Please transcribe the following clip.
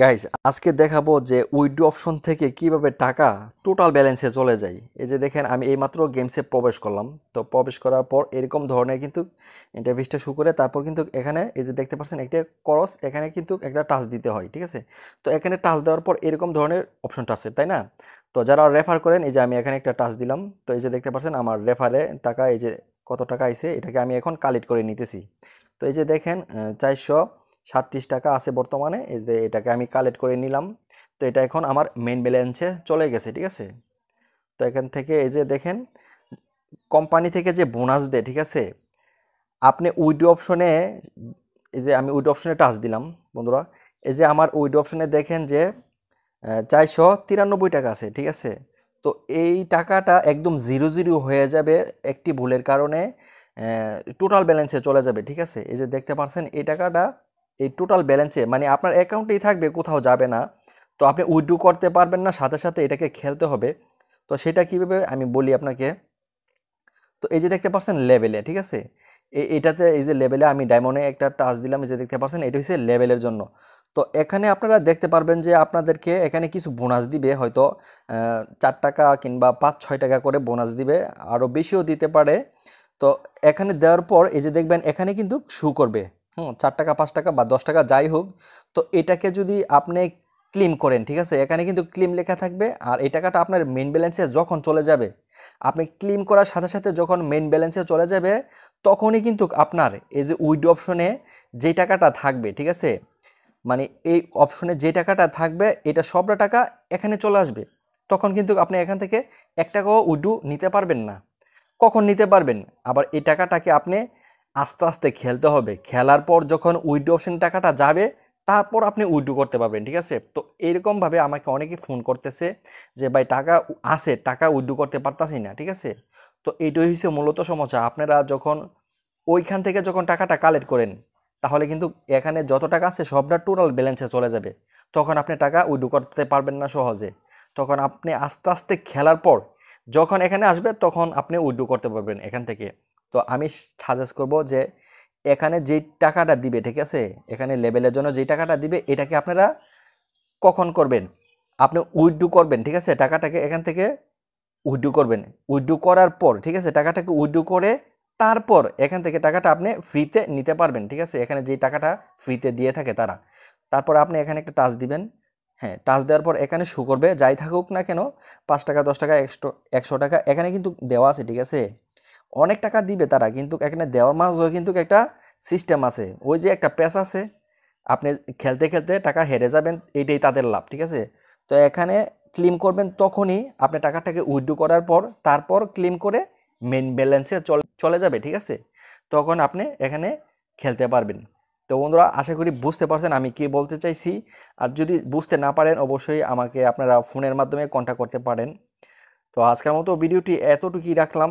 guys আজকে দেখাবো যে উইডো অপশন থেকে কিভাবে টাকা টোটাল ব্যালেন্সে চলে যায় এই যে দেখেন আমি এইমাত্র গেমসে প্রবেশ করলাম তো প্রবেশ করার পর এরকম ধরনের কিন্তু ইন্টারভিউসটা শুরু করে তারপর কিন্তু এখানে এই যে দেখতে পাচ্ছেন একটা ক্রস এখানে কিন্তু একটা টাচ দিতে হয় ঠিক আছে তো এখানে টাচ দেওয়ার পর এরকম ধরনের অপশনটা আছে তাই না তো যারা রেফার করেন এই যে আমি এখানে একটা টাচ দিলাম তো এই যে দেখতে পাচ্ছেন আমার রেফারে টাকা এই যে কত টাকা আইছে এটাকে আমি এখন কালেক্ট করে নিতেছি তো এই যে দেখেন চারশো সাতত্রিশ টাকা আছে বর্তমানে এই যে এটাকে আমি কালেক্ট করে নিলাম তো এটা এখন আমার মেন ব্যালেন্সে চলে গেছে ঠিক আছে তো এখান থেকে এই যে দেখেন কোম্পানি থেকে যে বোনাস দেয় ঠিক আছে আপনি উইড অপশনে এই যে আমি উইড অপশনে টাচ দিলাম বন্ধুরা এই যে আমার উইড অপশনে দেখেন যে চারশো তিরানব্বই টাকা আছে ঠিক আছে তো এই টাকাটা একদম জিরো জিরো হয়ে যাবে একটি ভুলের কারণে টোটাল ব্যালেন্সে চলে যাবে ঠিক আছে এই যে দেখতে পাচ্ছেন এই টাকাটা এই টোটাল ব্যালেন্সে মানে আপনার অ্যাকাউন্টেই থাকবে কোথাও যাবে না তো আপনি উইড্রু করতে পারবেন না সাথে সাথে এটাকে খেলতে হবে তো সেটা কীভাবে আমি বলি আপনাকে তো এই যে দেখতে পাচ্ছেন লেভেলে ঠিক আছে এটাতে এই যে লেভেলে আমি ডায়মন্ডে একটা টাচ দিলাম এই যে দেখতে পাচ্ছেন এটা হচ্ছে লেভেলের জন্য তো এখানে আপনারা দেখতে পারবেন যে আপনাদেরকে এখানে কিছু বোনাস দিবে হয়তো চার টাকা কিংবা পাঁচ ছয় টাকা করে বোনাস দিবে আরও বেশিও দিতে পারে তো এখানে দেওয়ার পর এই যে দেখবেন এখানে কিন্তু শু করবে হুম চার টাকা পাঁচ টাকা বা দশ টাকা যাই হোক তো এটাকে যদি আপনি ক্লিম করেন ঠিক আছে এখানে কিন্তু ক্লিম লেখা থাকবে আর এই টাকাটা আপনার মেন ব্যালেন্সে যখন চলে যাবে আপনি ক্লিম করার সাথে সাথে যখন মেন ব্যালেন্সে চলে যাবে তখনই কিন্তু আপনার এই যে উইড অপশনে যে টাকাটা থাকবে ঠিক আছে মানে এই অপশনে যে টাকাটা থাকবে এটা সবটা টাকা এখানে চলে আসবে তখন কিন্তু আপনি এখান থেকে এক টাকাও উইডু নিতে পারবেন না কখন নিতে পারবেন আবার এই টাকাটাকে আপনি আস্তে আস্তে খেলতে হবে খেলার পর যখন উইড অপশন টাকাটা যাবে তারপর আপনি উইড্রো করতে পারবেন ঠিক আছে তো এরকমভাবে আমাকে অনেকে ফোন করতেছে যে ভাই টাকা আসে টাকা উইড্রো করতে পারতাছি না ঠিক আছে তো এইটাই হচ্ছে মূলত সমস্যা আপনারা যখন ওইখান থেকে যখন টাকাটা কালেক্ট করেন তাহলে কিন্তু এখানে যত টাকা আছে সবটা টোটাল ব্যালেন্সে চলে যাবে তখন আপনি টাকা উইড্রো করতে পারবেন না সহজে তখন আপনি আস্তে আস্তে খেলার পর যখন এখানে আসবে তখন আপনি উইড্রো করতে পারবেন এখান থেকে তো আমি সাজেস্ট করব যে এখানে যেই টাকাটা দিবে ঠিক আছে এখানে লেভেলের জন্য যেই টাকাটা দিবে এটাকে আপনারা কখন করবেন আপনি উইথড্রু করবেন ঠিক আছে টাকাটাকে এখান থেকে উইথড্রু করবেন উইড্রু করার পর ঠিক আছে টাকাটাকে উইড্রু করে তারপর এখান থেকে টাকাটা আপনি ফ্রিতে নিতে পারবেন ঠিক আছে এখানে যেই টাকাটা ফ্রিতে দিয়ে থাকে তারা তারপর আপনি এখানে একটা টাচ দিবেন হ্যাঁ টাচ দেওয়ার পর এখানে শু করবে যাই থাকুক না কেন পাঁচ টাকা দশ টাকা একশো একশো টাকা এখানে কিন্তু দেওয়া আছে ঠিক আছে অনেক টাকা দিবে তারা কিন্তু এখানে দেওয়ার মাছ হয়ে কিন্তু একটা সিস্টেম আছে ওই যে একটা পেশ আছে আপনি খেলতে খেলতে টাকা হেরে যাবেন এইটাই তাদের লাভ ঠিক আছে তো এখানে ক্লিম করবেন তখনই আপনি টাকাটাকে উইড্রো করার পর তারপর ক্লিম করে মেন ব্যালেন্সে চলে যাবে ঠিক আছে তখন আপনি এখানে খেলতে পারবেন তো বন্ধুরা আশা করি বুঝতে পারছেন আমি কি বলতে চাইছি আর যদি বুঝতে না পারেন অবশ্যই আমাকে আপনারা ফোনের মাধ্যমে কন্ট্যাক্ট করতে পারেন তো আজকের মতো ভিডিওটি এতটুকুই রাখলাম